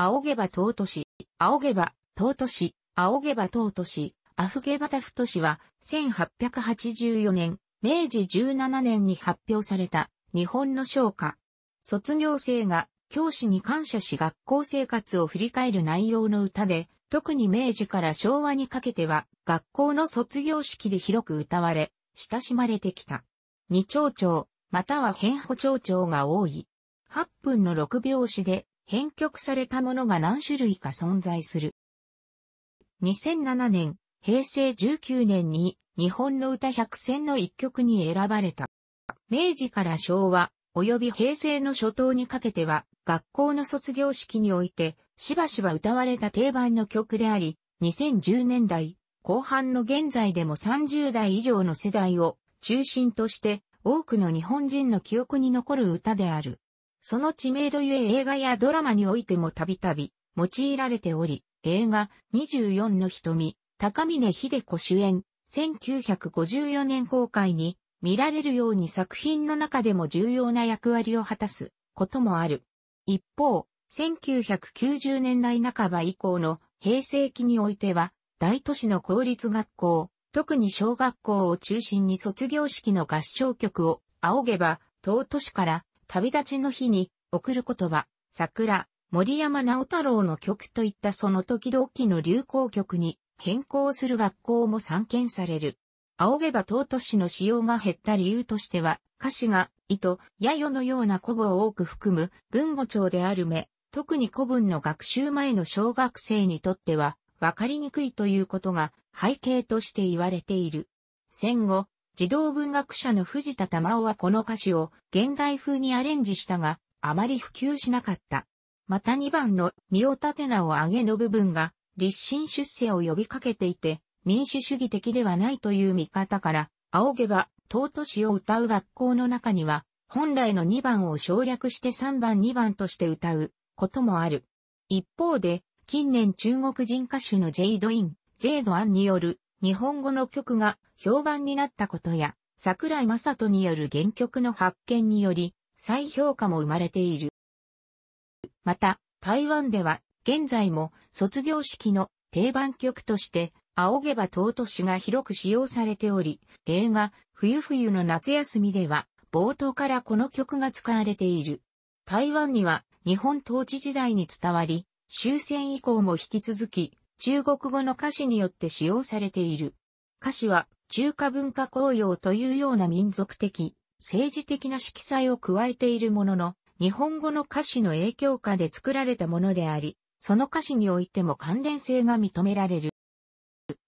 仰げば尊し、仰げば尊し、仰げば尊し、アフゲバタフト市は、1884年、明治17年に発表された、日本の昇華。卒業生が、教師に感謝し学校生活を振り返る内容の歌で、特に明治から昭和にかけては、学校の卒業式で広く歌われ、親しまれてきた。二丁長、または変歩丁長が多い。8分の6拍子で、編曲されたものが何種類か存在する。2007年、平成19年に日本の歌百選の一曲に選ばれた。明治から昭和、及び平成の初頭にかけては、学校の卒業式において、しばしば歌われた定番の曲であり、2010年代、後半の現在でも30代以上の世代を中心として、多くの日本人の記憶に残る歌である。その知名度ゆえ映画やドラマにおいてもたびたび用いられており、映画24の瞳、高峰秀子主演、1954年公開に見られるように作品の中でも重要な役割を果たすこともある。一方、1990年代半ば以降の平成期においては、大都市の公立学校、特に小学校を中心に卒業式の合唱曲を仰げば、当都市から旅立ちの日に、送る言葉、桜、森山直太郎の曲といったその時々の流行曲に変更する学校も散見される。仰げば尊しの使用が減った理由としては、歌詞が、糸、やよのような古語を多く含む文語帳である目、特に古文の学習前の小学生にとっては、わかりにくいということが背景として言われている。戦後、児童文学者の藤田玉緒はこの歌詞を現代風にアレンジしたが、あまり普及しなかった。また2番の身を立てなを上げの部分が立身出世を呼びかけていて、民主主義的ではないという見方から、仰げば、尊しを歌う学校の中には、本来の2番を省略して3番2番として歌うこともある。一方で、近年中国人歌手のジェイドイン、ジェイドアンによる日本語の曲が評判になったことや、桜井正人による原曲の発見により、再評価も生まれている。また、台湾では、現在も卒業式の定番曲として、仰げば尊しが広く使用されており、映画、冬冬の夏休みでは、冒頭からこの曲が使われている。台湾には、日本統治時代に伝わり、終戦以降も引き続き、中国語の歌詞によって使用されている。歌詞は中華文化公用というような民族的、政治的な色彩を加えているものの、日本語の歌詞の影響下で作られたものであり、その歌詞においても関連性が認められる。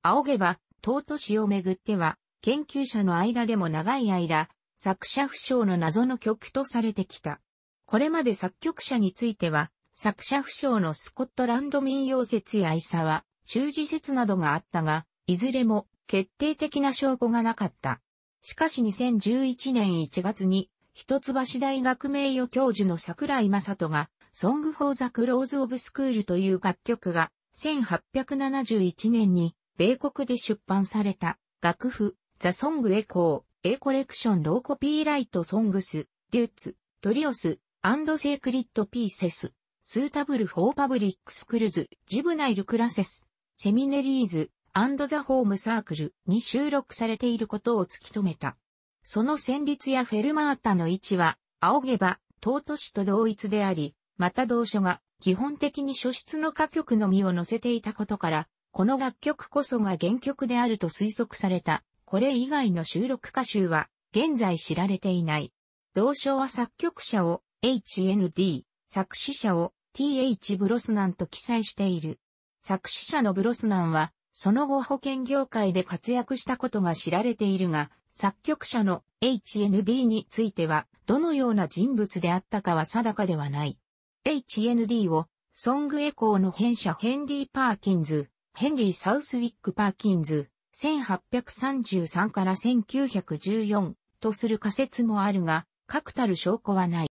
仰げば、尊しをめぐっては、研究者の間でも長い間、作者不詳の謎の曲とされてきた。これまで作曲者については、作者不詳のスコットランド民謡説や伊沢、中字説などがあったが、いずれも決定的な証拠がなかった。しかし2011年1月に、一橋大学名誉教授の桜井正人が、ソング・フォー・ザ・クローズ・オブ・スクールという楽曲が、1871年に、米国で出版された、楽譜、ザ・ソング・エコー、A コレクション・ローコピーライト・ソングス、デュッツ、トリオス、アンド・セークリッド・ピーセス、スータブルフォーパブリックスクルズ、ジュブナイルクラセス、セミネリーズ、アンドザホームサークルに収録されていることを突き止めた。その旋律やフェルマータの位置は、仰げば、唐しと同一であり、また同書が、基本的に書室の歌曲のみを載せていたことから、この楽曲こそが原曲であると推測された。これ以外の収録歌集は、現在知られていない。同書は作曲者を、HND、作詞者を TH ブロスナンと記載している。作詞者のブロスナンは、その後保険業界で活躍したことが知られているが、作曲者の HND については、どのような人物であったかは定かではない。HND を、ソングエコーの編者ヘンリー・パーキンズ、ヘンリー・サウスウィック・パーキンズ、1833から1914とする仮説もあるが、確たる証拠はない。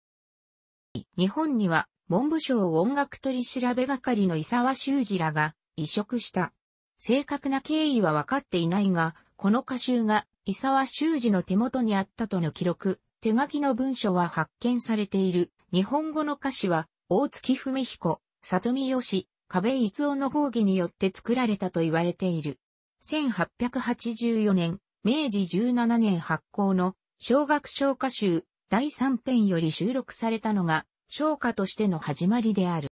日本には文部省音楽取調べ係の伊沢修二らが移植した。正確な経緯は分かっていないが、この歌集が伊沢修二の手元にあったとの記録、手書きの文書は発見されている。日本語の歌詞は、大月文彦、里見義、壁逸夫の講義によって作られたと言われている。1884年、明治17年発行の小学小歌集、第3編より収録されたのが、昇歌としての始まりである。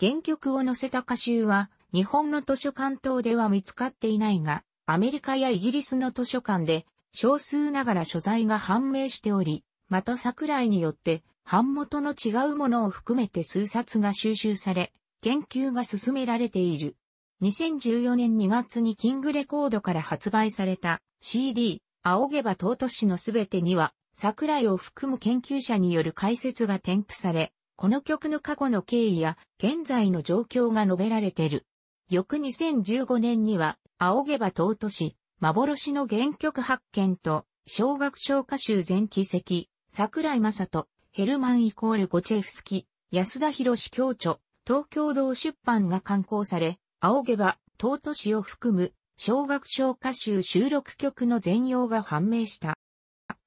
原曲を載せた歌集は、日本の図書館等では見つかっていないが、アメリカやイギリスの図書館で、少数ながら所在が判明しており、また桜井によって、版元の違うものを含めて数冊が収集され、研究が進められている。2014年2月にキングレコードから発売された CD、仰げば尊しのすべてには桜井を含む研究者による解説が添付され、この曲の過去の経緯や現在の状況が述べられている。翌2015年には、仰げば尊し、幻の原曲発見と、小学小歌集全記跡、桜井正人、ヘルマンイコールゴチェフスキ、安田博士教著、東京道出版が刊行され、仰げば、尊しを含む、小学小歌集収録曲の全容が判明した。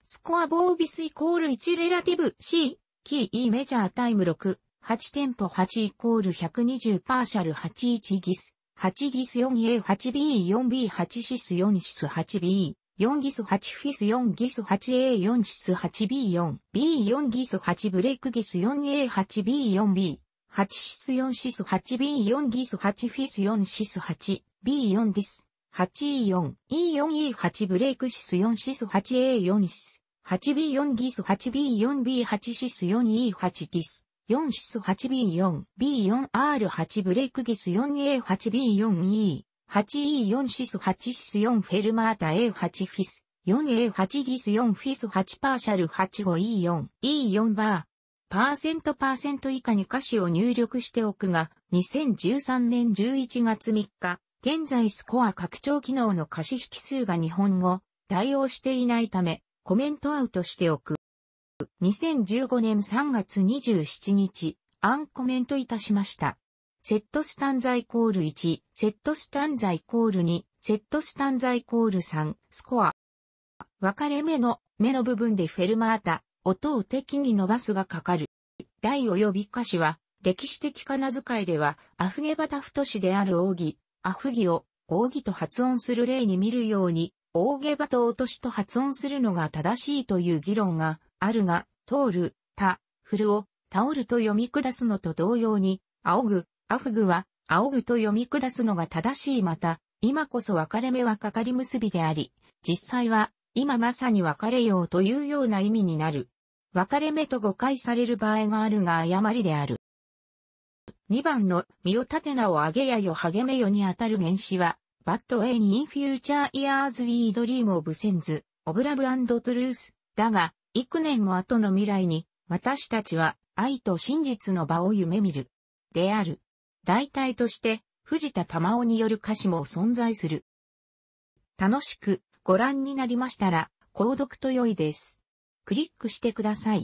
スコアボービスイコール1レラティブ C、キー E メジャータイム6、8テンポ8イコール120パーシャル81ギス、8ギス 4A8B、4B8 シス4シス 8B、4ギス8フィス4ギス 8A4 シス 8B4、B4 ギス8ブレイクギス 4A8B4B、8シス4シス 8B4 ギス8フィス4シス 8B4 ディス。8E4E4E8 ブレイクシス4シス 8A4 シス 8B4 ギス 8B4B8 シス 4E8 ギス4シス 8B4B4R8 ブレイクギス 4A8B4E8E4 シス8シス4フェルマータ A8 フィス 4A8 ギス4フィス8パーシャル 85E4E4 バーパーセントパーセント以下に歌詞を入力しておくが、2013年11月3日、現在スコア拡張機能の貸引数が日本語、対応していないため、コメントアウトしておく。2015年3月27日、アンコメントいたしました。セットスタンザイコール1、セットスタンザイコール2、セットスタンザイコール3、スコア。分かれ目の、目の部分でフェルマータ、音を適宜伸ばすがかかる。題及び歌詞は、歴史的仮名遣いでは、アフゲバタフト市である奥義、アフギを、扇と発音する例に見るように、大げばと落としと発音するのが正しいという議論があるが、通る、た、ふるを、タオルと読み下すのと同様に、仰ぐ、アフグは、仰ぐと読み下すのが正しいまた、今こそ分かれ目はかかり結びであり、実際は、今まさに別れようというような意味になる。別れ目と誤解される場合があるが誤りである。2番の身を立てなを上げやよ励めよにあたる原子は、バッドエイニンフューチャーイヤーズウィードリームオブセンズ、オブラブアンドトゥルース、だが、幾年も後の未来に、私たちは愛と真実の場を夢見る。である。代替として、藤田玉緒による歌詞も存在する。楽しくご覧になりましたら、購読と良いです。クリックしてください。